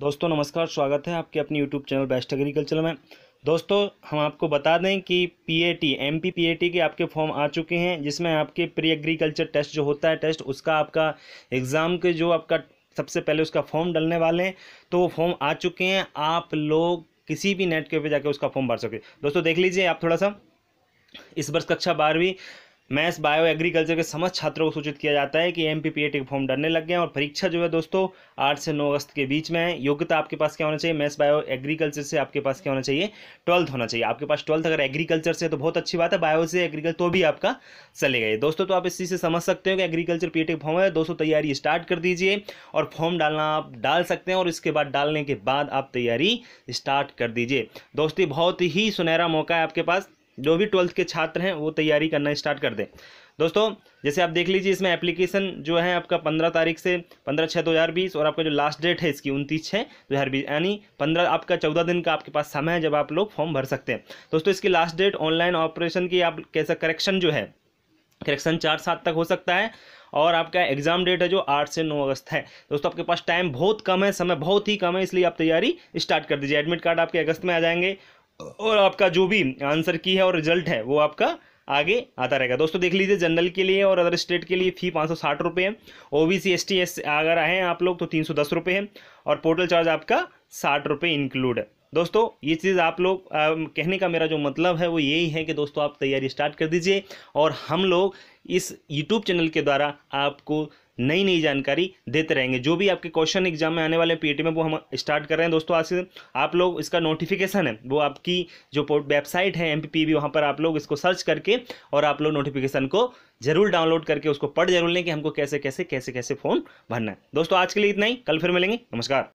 दोस्तों नमस्कार स्वागत है आपके अपने यूट्यूब चैनल बेस्ट एग्रीकल्चर में दोस्तों हम आपको बता दें कि पीएटी एमपी पीएटी के आपके फॉर्म आ चुके हैं जिसमें आपके प्री एग्रीकल्चर टेस्ट जो होता है टेस्ट उसका आपका एग्ज़ाम के जो आपका सबसे पहले उसका फॉर्म डलने वाले हैं तो वो फॉर्म आ चुके हैं आप लोग किसी भी नेट के पे जाके उसका फॉर्म भर सके दोस्तों देख लीजिए आप थोड़ा सा इस वर्ष कक्षा बारहवीं मैथ्स बायो एग्रीकल्चर के समस्त छात्रों को सूचित किया जाता है कि एम पी पी फॉर्म डरने लग गए हैं और परीक्षा जो है दोस्तों आठ से नौ अगस्त के बीच में है योग्यता आपके पास क्या होना चाहिए मैथ्स बायो एग्रीकल्चर से आपके पास क्या होना चाहिए ट्वेल्थ होना चाहिए आपके पास ट्वेल्थ अगर एग्रीकल्चर से तो बहुत अच्छी बात है बायो से एग्रीकल्चर तो भी आपका चले गए दोस्तों तो आप इसी से समझ सकते हो कि एग्रीकल्चर पी फॉर्म है दोस्तों तैयारी स्टार्ट कर दीजिए और फॉर्म डालना आप डाल सकते हैं और इसके बाद डालने के बाद आप तैयारी स्टार्ट कर दीजिए दोस्ती बहुत ही सुनहरा मौका है आपके पास जो भी ट्वेल्थ के छात्र हैं वो तैयारी करना स्टार्ट कर दें दोस्तों जैसे आप देख लीजिए इसमें एप्लीकेशन जो है आपका पंद्रह तारीख से पंद्रह छः दो हज़ार बीस और आपका जो लास्ट डेट है इसकी उनतीस छः दो हज़ार बीस यानी पंद्रह आपका चौदह दिन का आपके पास समय है जब आप लोग फॉर्म भर सकते हैं दोस्तों इसकी लास्ट डेट ऑनलाइन ऑपरेशन की आप कैसा करेक्शन जो है करेक्शन चार सात तक हो सकता है और आपका एग्जाम डेट है जो आठ से नौ अगस्त है दोस्तों आपके पास टाइम बहुत कम है समय बहुत ही कम है इसलिए आप तैयारी स्टार्ट कर दीजिए एडमिट कार्ड आपके अगस्त में आ जाएंगे और आपका जो भी आंसर की है और रिजल्ट है वो आपका आगे आता रहेगा दोस्तों देख लीजिए जनरल के लिए और अदर स्टेट के लिए फ़ी पाँच सौ साठ रुपये है O B C S T S अगर आए हैं आप लोग तो तीन सौ दस रुपये है और पोर्टल चार्ज आपका साठ रुपये इंक्लूड है दोस्तों ये चीज़ आप लोग कहने का मेरा जो मतलब है वो यही है कि दोस्तों आप तैयारी स्टार्ट कर दीजिए और हम लोग इस यूट्यूब चैनल के द्वारा आपको नई नई जानकारी देते रहेंगे जो भी आपके क्वेश्चन एग्जाम में आने वाले पीएटी e में वो हम स्टार्ट कर रहे हैं दोस्तों आज से आप लोग इसका नोटिफिकेशन है वो आपकी जो वेबसाइट है एम पी वहाँ पर आप लोग इसको सर्च करके और आप लोग नोटिफिकेशन को जरूर डाउनलोड करके उसको पढ़ जरूर लें कि हमको कैसे कैसे कैसे कैसे फॉर्म भरना है दोस्तों आज के लिए इतना ही कल फिर मिलेंगे नमस्कार